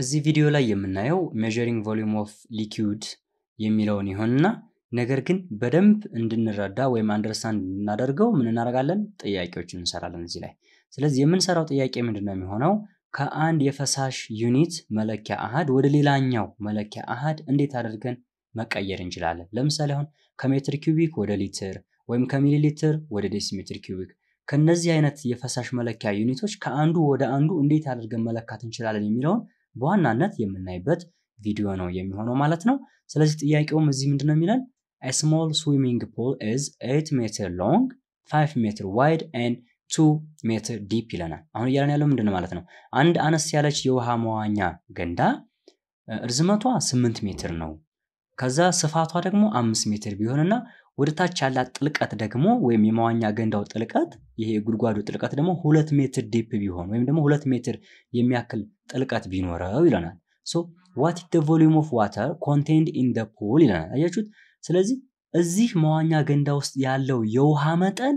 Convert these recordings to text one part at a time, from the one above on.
እዚህ ቪዲዮ ላይ የምናየው ሜዥሪንግ ቮሊዩም ኦፍ ሊኪውድ የሚለውን ይሆንና ነገር ግን በደንብ እንድንረዳ ወይም አንደርስታንድ እንድናደርገው ምን እናደርጋለን? ጥያቄዎችን እንሰራለን እዚህ ላይ። ስለዚህ የምንሰራው ጥያቄ ምንድን ነው የሚሆነው? ከአንድ የፈሳሽ ዩኒት መለኪያ አሃድ ወደ ሌላኛው መለኪያ አሃድ እንዴት አድርገን መቀየር እንችላለን? ለምሳሌ አሁን ከሜትር ኪዩቢክ ወደ ሊትር ወይም ከሚሊ ሊትር ወደ ዴሲሜትር ኪዩቢክ ከነዚህ አይነት የፈሳሽ መለኪያ ዩኒቶች ከአንዱ ወደ አንዱ እንዴት አድርገን መለካት እንችላለን የሚለውን በዋናነት የምናይበት ቪዲዮ ነው የሚሆነው ማለት ነው። ስለዚህ ጥያቄውም እዚህ ምንድነው የሚለን A small swimming pool is 8 ሜትር ሎንግ 5 ሜትር ዋይድ and ቱ ሜትር ዲፕ ይለናል። አሁን እያለን ያለው ምንድን ነው ማለት ነው? አንድ አነስ ያለች የውሃ መዋኛ ገንዳ እርዝመቷ ስምንት ሜትር ነው። ከዛ ስፋቷ ደግሞ አምስት ሜትር ቢሆንና ወደ ታች ያላት ጥልቀት ደግሞ ወይም የመዋኛ ገንዳው ጥልቀት ይሄ የጉድጓዱ ጥልቀት ደግሞ ሁለት ሜትር ዲፕ ቢሆን ወይም ደግሞ ሁለት ሜትር የሚያክል ጥልቀት ቢኖረው ይለናል። ሶ ዋት ኢዝ ዘ ቮሊዩም ኦፍ ዋተር ኮንቴንድ ኢን ዘ ፑል ይለናል። አያችሁት? ስለዚህ እዚህ መዋኛ ገንዳ ውስጥ ያለው የውሃ መጠን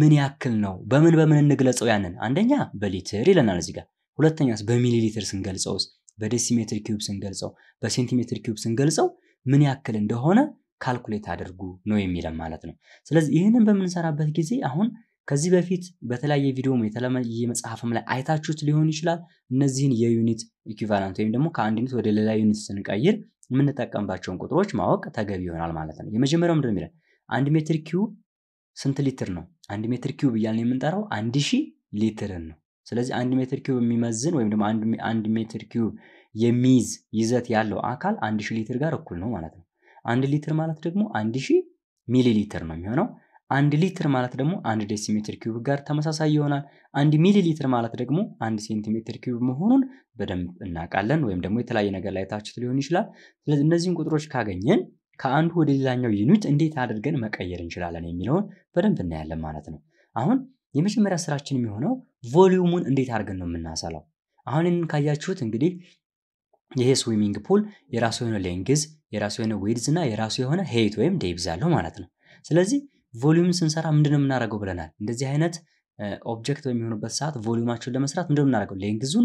ምን ያክል ነው? በምን በምን እንግለጸው? ያንን አንደኛ በሊትር ይለናል እዚህ ጋር። ሁለተኛስ በሚሊ ሊትር ስንገልጸውስ፣ በዴሲሜትር ኪዩብ ስንገልጸው፣ በሴንቲሜትር ኪዩብ ስንገልጸው ምን ያክል እንደሆነ ካልኩሌት አድርጉ ነው የሚለን ማለት ነው። ስለዚህ ይህንን በምንሰራበት ጊዜ አሁን ከዚህ በፊት በተለያየ ቪዲዮም የተለያየ መጽሐፍም ላይ አይታችሁት ሊሆን ይችላል። እነዚህን የዩኒት ኢኩቫላንት ወይም ደግሞ ከአንድ ዩኒት ወደ ሌላ ዩኒት ስንቀይር የምንጠቀምባቸውን ቁጥሮች ማወቅ ተገቢ ይሆናል ማለት ነው። የመጀመሪያው ምንድን የሚለን አንድ ሜትር ኪዩ ስንት ሊትር ነው? አንድ ሜትር ኪዩብ እያልን የምንጠራው አንድ ሺህ ሊትርን ነው። ስለዚህ አንድ ሜትር ኪዩብ የሚመዝን ወይም ደግሞ አንድ ሜትር ኪዩብ የሚይዝ ይዘት ያለው አካል አንድ ሺህ ሊትር ጋር እኩል ነው ማለት ነው። አንድ ሊትር ማለት ደግሞ አንድ ሺህ ሚሊ ሊትር ነው የሚሆነው። አንድ ሊትር ማለት ደግሞ አንድ ዴሲሜትር ኪዩብ ጋር ተመሳሳይ ይሆናል። አንድ ሚሊ ሊትር ማለት ደግሞ አንድ ሴንቲሜትር ኪዩብ መሆኑን በደንብ እናውቃለን። ወይም ደግሞ የተለያየ ነገር ላይ ታችት ሊሆን ይችላል። ስለዚህ እነዚህን ቁጥሮች ካገኘን ከአንዱ ወደ ሌላኛው ዩኒት እንዴት አድርገን መቀየር እንችላለን የሚለውን በደንብ እናያለን ማለት ነው። አሁን የመጀመሪያ ስራችን የሚሆነው ቮሊዩሙን እንዴት አድርገን ነው የምናሰላው። አሁን ካያችሁት እንግዲህ ይሄ ስዊሚንግ ፑል የራሱ የሆነ ሌንግዝ የራሱ የሆነ ዊድዝ እና የራሱ የሆነ ሄይት ወይም ዴብዝ አለው ማለት ነው ስለዚህ ቮሊዩም ስንሰራ ምንድነው የምናደርገው ብለናል እንደዚህ አይነት ኦብጀክት በሚሆኑበት ሰዓት ቮሊዩማቸውን ለመስራት ምንድነው የምናደርገው ሌንግዙን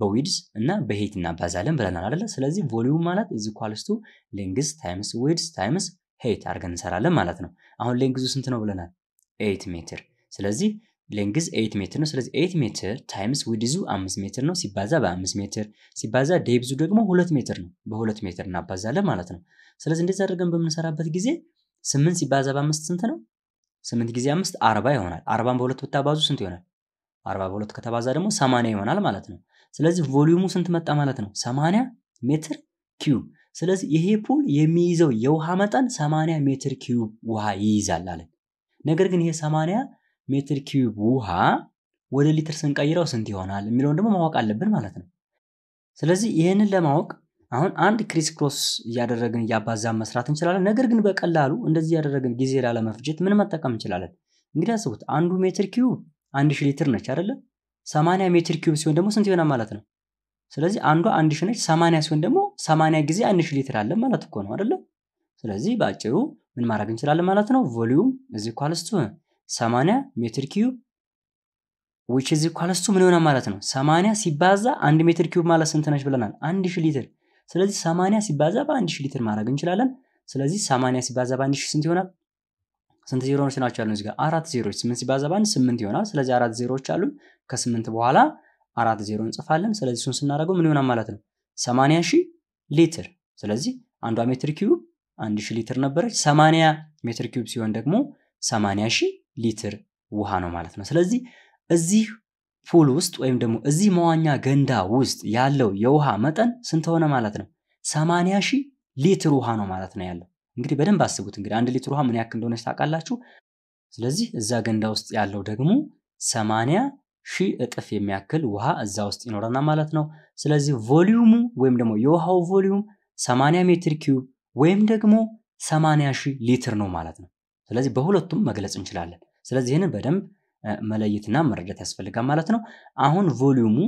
በዊድዝ እና በሄይት እናባዛለን ብለናል አይደለ? ስለዚህ ቮሊዩም ማለት እዚ ኳልስቱ ሌንግዝ ታይምስ ዊድዝ ታይምስ ሄይት አድርገን እንሰራለን ማለት ነው አሁን ሌንግዙ ስንት ነው ብለናል ኤይት ሜትር ስለዚህ ሌንግዝ ኤት ሜትር ነው። ስለዚህ ኤት ሜትር ታይምስ ውድዙ አምስት ሜትር ነው ሲባዛ በአምስት ሜትር ሲባዛ ዴብዙ ደግሞ ሁለት ሜትር ነው። በሁለት ሜትር እናባዛለን ማለት ነው። ስለዚህ እንደዚህ አድርገን በምንሰራበት ጊዜ ስምንት ሲባዛ በአምስት ስንት ነው? ስምንት ጊዜ አምስት አርባ ይሆናል። አርባን በሁለት ብታባዙ ስንት ይሆናል? አርባ በሁለት ከተባዛ ደግሞ ሰማንያ ይሆናል ማለት ነው። ስለዚህ ቮሊዩሙ ስንት መጣ ማለት ነው? ሰማንያ ሜትር ኪዩብ። ስለዚህ ይሄ ፑል የሚይዘው የውሃ መጠን ሰማንያ ሜትር ኪዩብ ውሃ ይይዛል አለን። ነገር ግን ይሄ ሰማንያ ሜትር ኪዩብ ውሃ ወደ ሊትር ስንቀይረው ስንት ይሆናል የሚለውን ደግሞ ማወቅ አለብን ማለት ነው። ስለዚህ ይህንን ለማወቅ አሁን አንድ ክሪስ ክሮስ እያደረግን እያባዛን መስራት እንችላለን። ነገር ግን በቀላሉ እንደዚህ እያደረግን ጊዜ ላለመፍጀት ምን መጠቀም እንችላለን? እንግዲህ አስቡት፣ አንዱ ሜትር ኪዩብ አንድ ሺህ ሊትር ነች አይደለ? ሰማንያ ሜትር ኪዩብ ሲሆን ደግሞ ስንት ይሆናል ማለት ነው? ስለዚህ አንዷ አንድ ሺህ ነች፣ ሰማንያ ሲሆን ደግሞ ሰማንያ ጊዜ አንድ ሺህ ሊትር አለ ማለት እኮ ነው አይደለ? ስለዚህ በአጭሩ ምን ማድረግ እንችላለን ማለት ነው? ቮሊዩም እዚህ ኳልስቱ 80 ሜትር ኪዩብ ዊች ዝ ኳለሱ ምን ሆነ ማለት ነው? 80 ሲባዛ 1 ሜትር ኪዩብ ማለት ስንት ነች ብለናል? 1000 ሊትር። ስለዚህ 80 ሲባዛ በ1000 ሊትር ማድረግ እንችላለን። ስለዚህ 80 ሲባዛ በ1000 ስንት ይሆናል? ስንት ዜሮዎች ናቸው ያሉን እዚህ ጋር? አራት ዜሮዎች። ስምንት ሲባዛ በአንድ ስምንት ይሆናል። ስለዚህ አራት ዜሮዎች አሉን። ከስምንት በኋላ አራት ዜሮ እንጽፋለን። ስለዚህ እሱን ስናደርገው ምን ይሆናል ማለት ነው? 80 ሺህ ሊትር። ስለዚህ አንዷ ሜትር ኪዩብ አንድ ሺህ ሊትር ነበረች። 80 ሜትር ኪዩብ ሲሆን ደግሞ 80 ሺህ ሊትር ውሃ ነው ማለት ነው። ስለዚህ እዚህ ፑል ውስጥ ወይም ደግሞ እዚህ መዋኛ ገንዳ ውስጥ ያለው የውሃ መጠን ስንት ሆነ ማለት ነው? 80 ሺህ ሊትር ውሃ ነው ማለት ነው ያለው። እንግዲህ በደንብ አስቡት። እንግዲህ አንድ ሊትር ውሃ ምን ያክል እንደሆነ ታውቃላችሁ። ስለዚህ እዛ ገንዳ ውስጥ ያለው ደግሞ 80 ሺህ እጥፍ የሚያክል ውሃ እዛ ውስጥ ይኖረናል ማለት ነው። ስለዚህ ቮሊዩሙ ወይም ደግሞ የውሃው ቮሊዩም 80 ሜትር ኪዩብ ወይም ደግሞ 80 ሺህ ሊትር ነው ማለት ነው። ስለዚህ በሁለቱም መግለጽ እንችላለን። ስለዚህ ይህንን በደንብ መለየትና መረዳት ያስፈልጋል ማለት ነው። አሁን ቮሊዩሙ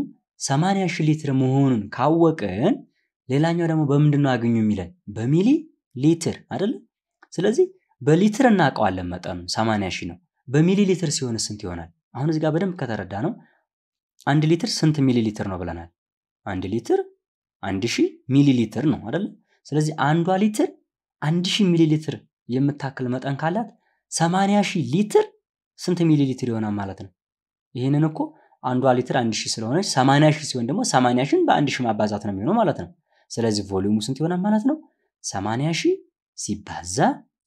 80 ሺ ሊትር መሆኑን ካወቅን ሌላኛው ደግሞ በምንድን ነው አገኙ የሚለን በሚሊ ሊትር አይደለም። ስለዚህ በሊትር እናውቀዋለን መጠኑ 80 ሺህ ነው። በሚሊ ሊትር ሲሆን ስንት ይሆናል? አሁን እዚህ ጋር በደንብ ከተረዳ ነው አንድ ሊትር ስንት ሚሊ ሊትር ነው ብለናል። አንድ ሊትር አንድ ሺህ ሚሊ ሊትር ነው አይደለም። ስለዚህ አንዷ ሊትር አንድ ሺህ ሚሊ ሊትር የምታክል መጠን ካላት 80 ሺህ ሊትር ስንት ሚሊ ሊትር ይሆናል ማለት ነው። ይህንን እኮ አንዷ ሊትር አንድ ሺህ ስለሆነች 80 ሺህ ሲሆን ደግሞ 80 ሺህን በአንድ ሺህ ማባዛት ነው የሚሆነው ማለት ነው። ስለዚህ ቮሊዩሙ ስንት ይሆናል ማለት ነው? 80 ሺህ ሲባዛ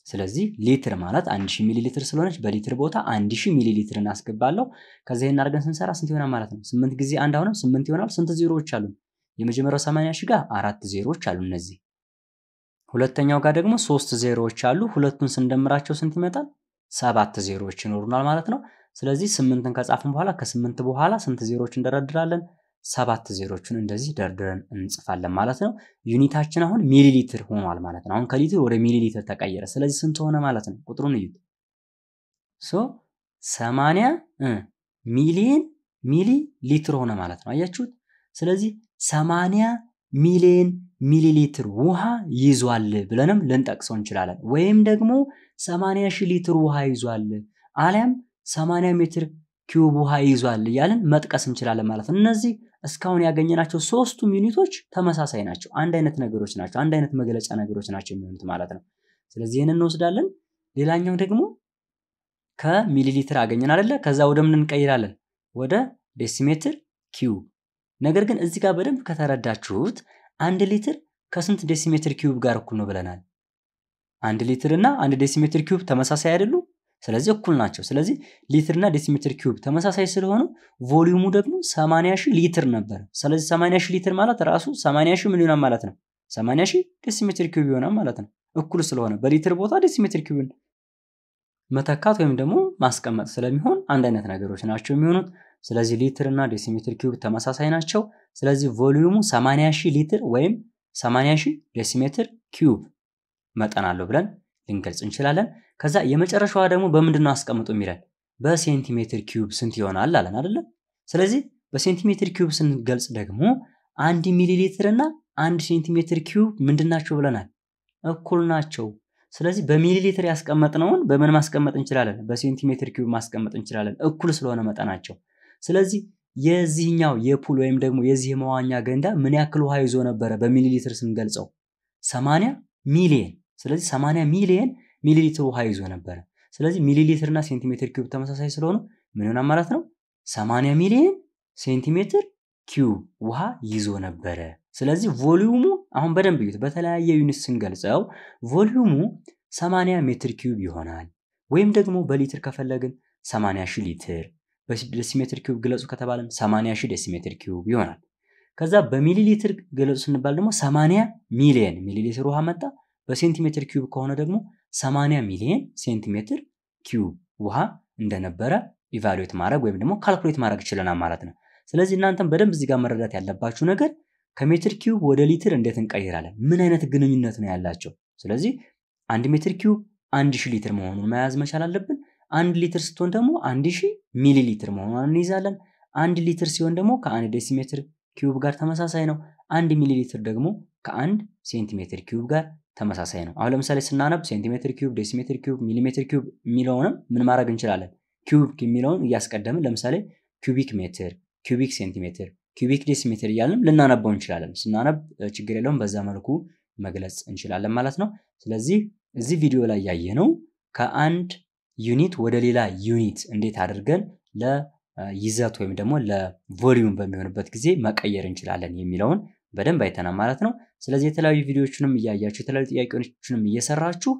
ስለዚህ ሊትር ማለት 1000 ሚሊ ሊትር ስለሆነች በሊትር ቦታ 1000 ሚሊ ሊትር እናስገባለሁ። ከዚህ ይሄን አድርገን ስንሰራ ስንት ይሆናል ማለት ነው? 8 ጊዜ አንድ አሁንም 8 ይሆናል። ስንት ዜሮዎች አሉ? የመጀመሪያው 80 ሺህ ጋር አራት ዜሮዎች አሉ እነዚህ ሁለተኛው ጋር ደግሞ ሶስት ዜሮዎች አሉ። ሁለቱን ስንደምራቸው ስንት ይመጣል? ሰባት ዜሮዎች ይኖሩናል ማለት ነው። ስለዚህ ስምንትን ከጻፍን በኋላ ከስምንት በኋላ ስንት ዜሮዎች እንደረድራለን? ሰባት ዜሮዎችን እንደዚህ ደርድረን እንጽፋለን ማለት ነው። ዩኒታችን አሁን ሚሊ ሊትር ሆኗል ማለት ነው። አሁን ከሊትር ወደ ሚሊ ሊትር ተቀየረ። ስለዚህ ስንት ሆነ ማለት ነው? ቁጥሩን እዩት። ሶ ሰማንያ ሚሊየን ሚሊ ሊትር ሆነ ማለት ነው። አያችሁት? ስለዚህ ሰማንያ ሚሊየን ሊትር ውሃ ይዟል ብለንም ልንጠቅሰው እንችላለን። ወይም ደግሞ 80 ሺህ ሊትር ውሃ ይዟል አሊያም 80 ሜትር ኪዩብ ውሃ ይዟል እያለን መጥቀስ እንችላለን ማለት ነው። እነዚህ እስካሁን ያገኘናቸው ሶስቱም ዩኒቶች ተመሳሳይ ናቸው። አንድ አይነት ነገሮች ናቸው። አንድ አይነት መግለጫ ነገሮች ናቸው የሚሆኑት ማለት ነው። ስለዚህ ይህን እንወስዳለን። ሌላኛው ደግሞ ከሚሊሊትር አገኘን አይደለ? ከዛ ወደ ምን እንቀይራለን? ወደ ዴሲሜትር ኪዩብ ነገር ግን እዚህ ጋር በደንብ ከተረዳችሁት አንድ ሊትር ከስንት ዴሲሜትር ኪዩብ ጋር እኩል ነው ብለናል። አንድ ሊትር እና አንድ ዴሲሜትር ኪዩብ ተመሳሳይ አይደሉ? ስለዚህ እኩል ናቸው። ስለዚህ ሊትርና ዴሲሜትር ኪዩብ ተመሳሳይ ስለሆኑ ቮሊዩሙ ደግሞ 80 ሺህ ሊትር ነበር። ስለዚህ 80 ሺህ ሊትር ማለት ራሱ 80 ሺህ ምን ይሆናል ማለት ነው? 80 ሺህ ዴሲሜትር ኪዩብ ይሆናል ማለት ነው። እኩል ስለሆነ በሊትር ቦታ ዴሲሜትር ኪዩብን መተካት ወይም ደግሞ ማስቀመጥ ስለሚሆን አንድ አይነት ነገሮች ናቸው የሚሆኑት። ስለዚህ ሊትር እና ዴሲሜትር ኪዩብ ተመሳሳይ ናቸው። ስለዚህ ቮሊዩሙ 80 ሺህ ሊትር ወይም 80 ሺህ ዴሲሜትር ኪዩብ መጠን አለው ብለን ልንገልጽ እንችላለን። ከዛ የመጨረሻዋ ደግሞ በምንድን ነው አስቀምጡ የሚለን በሴንቲሜትር ኪዩብ ስንት ይሆናል አለን አይደለም? ስለዚህ በሴንቲሜትር ኪዩብ ስንገልጽ ደግሞ አንድ ሚሊ ሊትር እና አንድ ሴንቲሜትር ኪዩብ ምንድን ናቸው ብለናል? እኩል ናቸው። ስለዚህ በሚሊ ሊትር ያስቀመጥነውን በምን ማስቀመጥ እንችላለን? በሴንቲሜትር ኪዩብ ማስቀመጥ እንችላለን፣ እኩል ስለሆነ መጠናቸው። ስለዚህ የዚህኛው የፑል ወይም ደግሞ የዚህ የመዋኛ ገንዳ ምን ያክል ውሃ ይዞ ነበረ በሚሊ ሊትር ስንገልጸው 80 ሚሊየን ስለዚህ ሰማንያ ሚሊየን ሚሊ ሊትር ውሃ ይዞ ነበረ ስለዚህ ሚሊ ሊትር እና ሴንቲሜትር ኪዩብ ተመሳሳይ ስለሆኑ ምን ሆነ ማለት ነው 80 ሚሊየን ሴንቲሜትር ኪዩብ ውሃ ይዞ ነበረ ስለዚህ ቮሊዩሙ አሁን በደንብ እዩት በተለያየ ዩኒት ስንገልጸው ቮሊዩሙ 80 ሜትር ኪዩብ ይሆናል ወይም ደግሞ በሊትር ከፈለግን 80 ሺህ ሊትር በዴሲሜትር ኪዩብ ግለጹ ከተባለም 80 ሺህ ዴሲሜትር ኪዩብ ይሆናል። ከዛ በሚሊ ሊትር ግለጹ ስንባል ደግሞ 80 ሚሊየን ሚሊ ሊትር ውሃ መጣ። በሴንቲሜትር ኪዩብ ከሆነ ደግሞ 80 ሚሊየን ሴንቲሜትር ኪዩብ ውሃ እንደነበረ ኢቫሉዌት ማድረግ ወይም ደግሞ ካልኩሌት ማድረግ ይችለናል ማለት ነው። ስለዚህ እናንተም በደንብ እዚህ ጋር መረዳት ያለባችሁ ነገር ከሜትር ኪዩብ ወደ ሊትር እንዴት እንቀይራለን? ምን አይነት ግንኙነት ነው ያላቸው? ስለዚህ አንድ ሜትር ኪዩብ አንድ ሺህ ሊትር መሆኑን መያዝ መቻል አለብን። አንድ ሊትር ስትሆን ደግሞ አንድ ሺህ ሚሊ ሊትር መሆኗን እንይዛለን። አንድ ሊትር ሲሆን ደግሞ ከአንድ ዴሲሜትር ኪዩብ ጋር ተመሳሳይ ነው። አንድ ሚሊ ሊትር ደግሞ ከአንድ ሴንቲሜትር ኪዩብ ጋር ተመሳሳይ ነው። አሁን ለምሳሌ ስናነብ ሴንቲሜትር ኪዩብ፣ ዴሲሜትር ኪዩብ፣ ሚሊሜትር ኪዩብ የሚለውንም ምን ማድረግ እንችላለን? ኪዩብ የሚለውን እያስቀደምን ለምሳሌ ኪዩቢክ ሜትር፣ ኪዩቢክ ሴንቲሜትር፣ ኪዩቢክ ዴሲሜትር እያልንም ልናነበው እንችላለን። ስናነብ ችግር የለውም። በዛ መልኩ መግለጽ እንችላለን ማለት ነው። ስለዚህ እዚህ ቪዲዮ ላይ ያየነው ነው ከአንድ ዩኒት ወደ ሌላ ዩኒት እንዴት አድርገን ለይዘት ወይም ደግሞ ለቮሊዩም በሚሆንበት ጊዜ መቀየር እንችላለን የሚለውን በደንብ አይተናል ማለት ነው። ስለዚህ የተለያዩ ቪዲዮዎችንም እያያችሁ የተለያዩ ጥያቄዎችንም እየሰራችሁ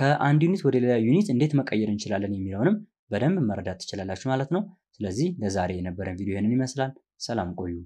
ከአንድ ዩኒት ወደ ሌላ ዩኒት እንዴት መቀየር እንችላለን የሚለውንም በደንብ መረዳት ትችላላችሁ ማለት ነው። ስለዚህ ለዛሬ የነበረን ቪዲዮ ይህንን ይመስላል። ሰላም ቆዩ።